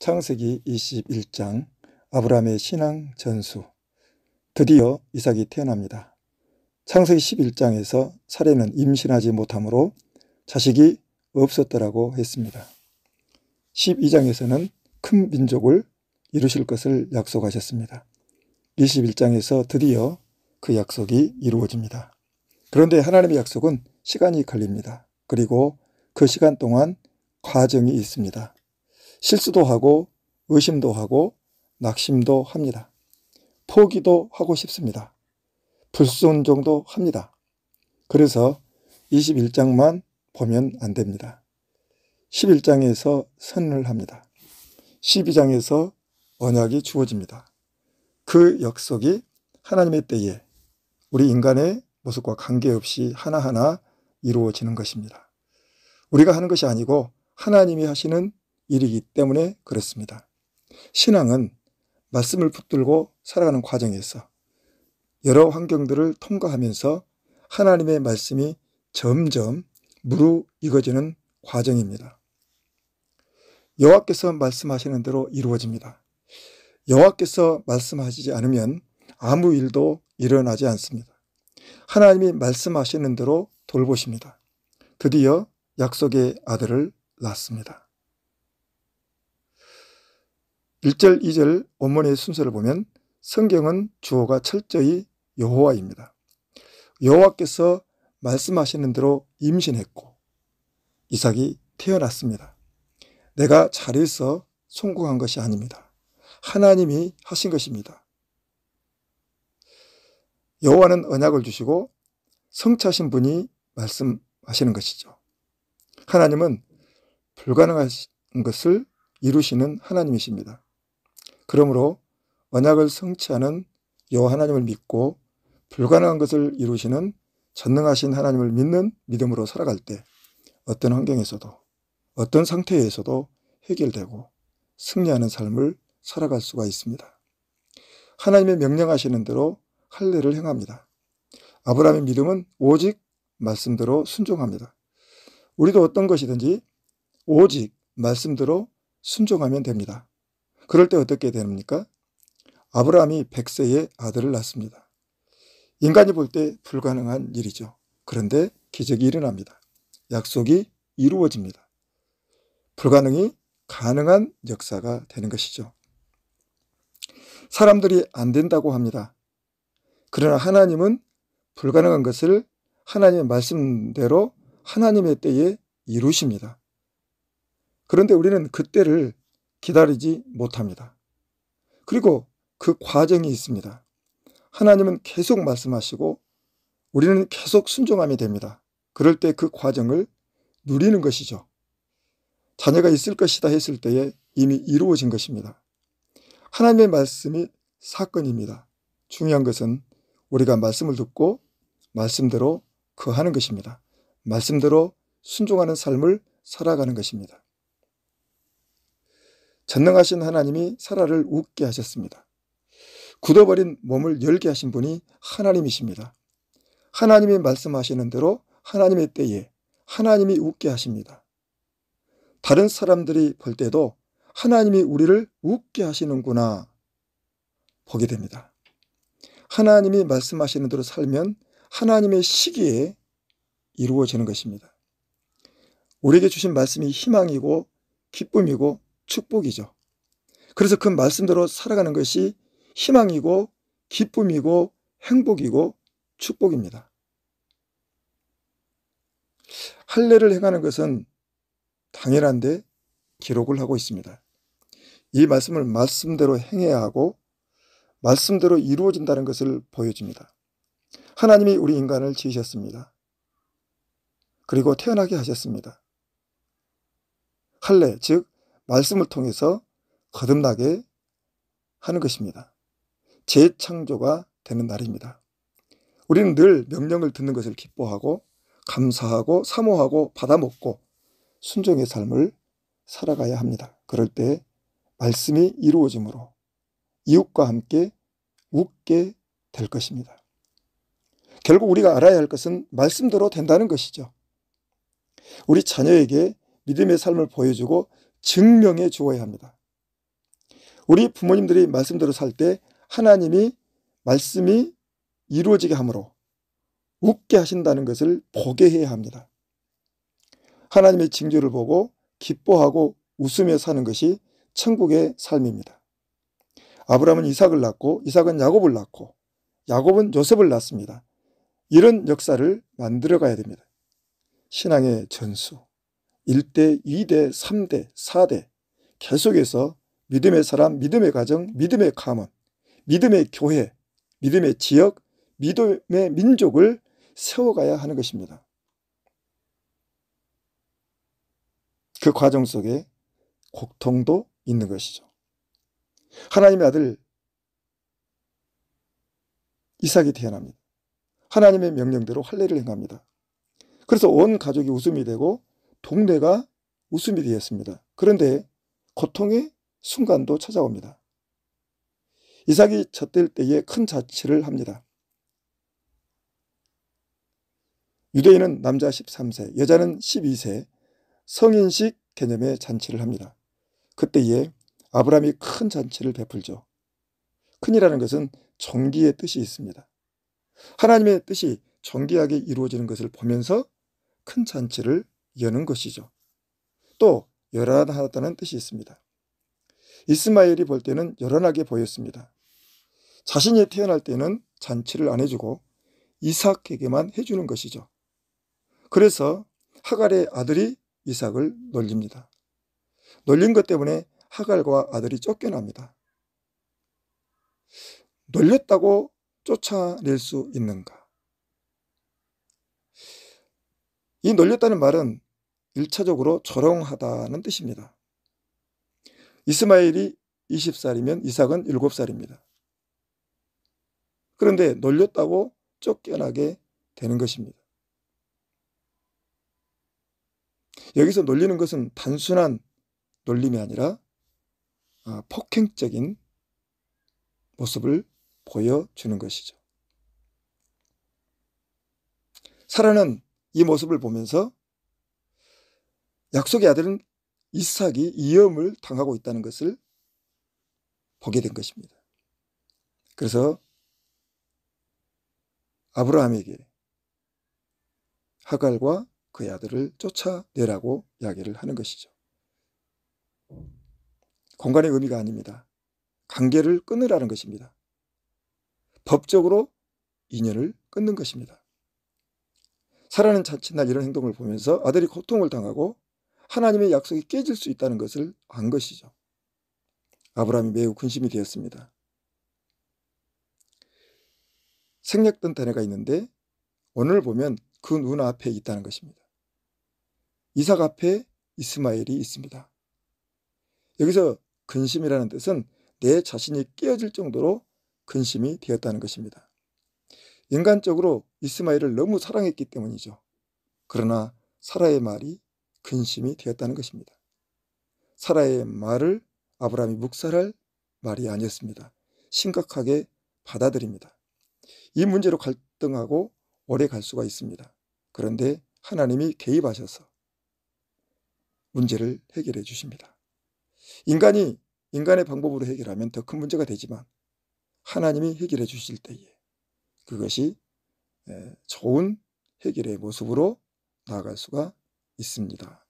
창세기 21장 아브라함의 신앙 전수 드디어 이삭이 태어납니다. 창세기 11장에서 사례는 임신하지 못하므로 자식이 없었더라고 했습니다. 12장에서는 큰 민족을 이루실 것을 약속하셨습니다. 21장에서 드디어 그 약속이 이루어집니다. 그런데 하나님의 약속은 시간이 걸립니다. 그리고 그 시간 동안 과정이 있습니다. 실수도 하고 의심도 하고 낙심도 합니다. 포기도 하고 싶습니다. 불순종도 합니다. 그래서 21장만 보면 안 됩니다. 11장에서 선을 합니다. 12장에서 언약이 주어집니다. 그 약속이 하나님의 때에 우리 인간의 모습과 관계없이 하나하나 이루어지는 것입니다. 우리가 하는 것이 아니고 하나님이 하시는 일이기 때문에 그렇습니다. 신앙은 말씀을 붙들고 살아가는 과정에서 여러 환경들을 통과하면서 하나님의 말씀이 점점 무르익어지는 과정입니다. 여호와께서 말씀하시는 대로 이루어집니다. 여호와께서 말씀하시지 않으면 아무 일도 일어나지 않습니다. 하나님이 말씀하시는 대로 돌보십니다. 드디어 약속의 아들을 낳습니다. 1절, 2절 원문의 순서를 보면 성경은 주어가 철저히 여호와입니다. 여호와께서 말씀하시는 대로 임신했고 이삭이 태어났습니다. 내가 잘해서 성공한 것이 아닙니다. 하나님이 하신 것입니다. 여호와는 언약을 주시고 성차신 분이 말씀하시는 것이죠. 하나님은 불가능한 것을 이루시는 하나님이십니다. 그러므로 언약을 성취하는 여호와 하나님을 믿고 불가능한 것을 이루시는 전능하신 하나님을 믿는 믿음으로 살아갈 때 어떤 환경에서도 어떤 상태에서도 해결되고 승리하는 삶을 살아갈 수가 있습니다. 하나님의 명령하시는 대로 할례를 행합니다. 아브라함의 믿음은 오직 말씀대로 순종합니다. 우리도 어떤 것이든지 오직 말씀대로 순종하면 됩니다. 그럴 때 어떻게 됩니까? 아브라함이 100세에 아들을 낳습니다. 인간이 볼 때 불가능한 일이죠. 그런데 기적이 일어납니다. 약속이 이루어집니다. 불가능이 가능한 역사가 되는 것이죠. 사람들이 안 된다고 합니다. 그러나 하나님은 불가능한 것을 하나님의 말씀대로 하나님의 때에 이루십니다. 그런데 우리는 그때를 기다리지 못합니다. 그리고 그 과정이 있습니다. 하나님은 계속 말씀하시고 우리는 계속 순종함이 됩니다. 그럴 때 그 과정을 누리는 것이죠. 자녀가 있을 것이다 했을 때에 이미 이루어진 것입니다. 하나님의 말씀이 사건입니다. 중요한 것은 우리가 말씀을 듣고 말씀대로 거하는 것입니다. 말씀대로 순종하는 삶을 살아가는 것입니다. 전능하신 하나님이 사라를 웃게 하셨습니다. 굳어버린 몸을 열게 하신 분이 하나님이십니다. 하나님이 말씀하시는 대로 하나님의 때에 하나님이 웃게 하십니다. 다른 사람들이 볼 때도 하나님이 우리를 웃게 하시는구나 보게 됩니다. 하나님이 말씀하시는 대로 살면 하나님의 시기에 이루어지는 것입니다. 우리에게 주신 말씀이 희망이고 기쁨이고 축복이죠. 그래서 그 말씀대로 살아가는 것이 희망이고 기쁨이고 행복이고 축복입니다. 할례를 행하는 것은 당연한데 기록을 하고 있습니다. 이 말씀을 말씀대로 행해야 하고 말씀대로 이루어진다는 것을 보여줍니다. 하나님이 우리 인간을 지으셨습니다. 그리고 태어나게 하셨습니다. 할례, 즉 말씀을 통해서 거듭나게 하는 것입니다. 재창조가 되는 날입니다. 우리는 늘 명령을 듣는 것을 기뻐하고 감사하고 사모하고 받아먹고 순종의 삶을 살아가야 합니다. 그럴 때 말씀이 이루어짐으로 이웃과 함께 웃게 될 것입니다. 결국 우리가 알아야 할 것은 말씀대로 된다는 것이죠. 우리 자녀에게 믿음의 삶을 보여주고 증명해 주어야 합니다. 우리 부모님들이 말씀대로 살 때 하나님이 말씀이 이루어지게 함으로 웃게 하신다는 것을 보게 해야 합니다. 하나님의 징조를 보고 기뻐하고 웃으며 사는 것이 천국의 삶입니다. 아브라함은 이삭을 낳고 이삭은 야곱을 낳고 야곱은 요셉을 낳습니다. 이런 역사를 만들어 가야 됩니다. 신앙의 전수. 1대, 2대, 3대, 4대 계속해서 믿음의 사람, 믿음의 가정, 믿음의 가문, 믿음의 교회, 믿음의 지역, 믿음의 민족을 세워가야 하는 것입니다. 그 과정 속에 고통도 있는 것이죠. 하나님의 아들 이삭이 태어납니다. 하나님의 명령대로 할례를 행합니다. 그래서 온 가족이 웃음이 되고 동네가 웃음이 되었습니다. 그런데 고통의 순간도 찾아옵니다. 이삭이 젖될 때에 큰 자치를 합니다. 유대인은 남자 13세, 여자는 12세 성인식 개념의 잔치를 합니다. 그때에 아브라함이 큰 잔치를 베풀죠. 큰이라는 것은 정기의 뜻이 있습니다. 하나님의 뜻이 정기하게 이루어지는 것을 보면서 큰 잔치를 여는 것이죠. 또 열안하다는 뜻이 있습니다. 이스마엘이 볼 때는 열어나게 보였습니다. 자신이 태어날 때는 잔치를 안 해주고 이삭에게만 해주는 것이죠. 그래서 하갈의 아들이 이삭을 놀립니다. 놀린 것 때문에 하갈과 아들이 쫓겨납니다. 놀렸다고 쫓아낼 수 있는가? 이 놀렸다는 말은 1차적으로 저롱하다는 뜻입니다. 이스마엘이 20살이면 이삭은 7살입니다. 그런데 놀렸다고 쫓겨나게 되는 것입니다. 여기서 놀리는 것은 단순한 놀림이 아니라 아, 폭행적인 모습을 보여주는 것이죠. 사라는 이 모습을 보면서 약속의 아들은 이삭이 이염을 당하고 있다는 것을 보게 된 것입니다. 그래서 아브라함에게 하갈과 그의 아들을 쫓아내라고 이야기를 하는 것이죠. 공간의 의미가 아닙니다. 관계를 끊으라는 것입니다. 법적으로 인연을 끊는 것입니다. 살아는 자칫날 이런 행동을 보면서 아들이 고통을 당하고 하나님의 약속이 깨질 수 있다는 것을 안 것이죠. 아브라함이 매우 근심이 되었습니다. 생략된 단해가 있는데 오늘 보면 그 눈앞에 있다는 것입니다. 이삭 앞에 이스마엘이 있습니다. 여기서 근심이라는 뜻은 내 자신이 깨어질 정도로 근심이 되었다는 것입니다. 인간적으로 이스마엘을 너무 사랑했기 때문이죠. 그러나 사라의 말이 근심이 되었다는 것입니다. 사라의 말을 아브라함이 묵살할 말이 아니었습니다. 심각하게 받아들입니다. 이 문제로 갈등하고 오래 갈 수가 있습니다. 그런데 하나님이 개입하셔서 문제를 해결해 주십니다. 인간이 인간의 방법으로 해결하면 더 큰 문제가 되지만 하나님이 해결해 주실 때에 그것이 좋은 해결의 모습으로 나아갈 수가 있습니다.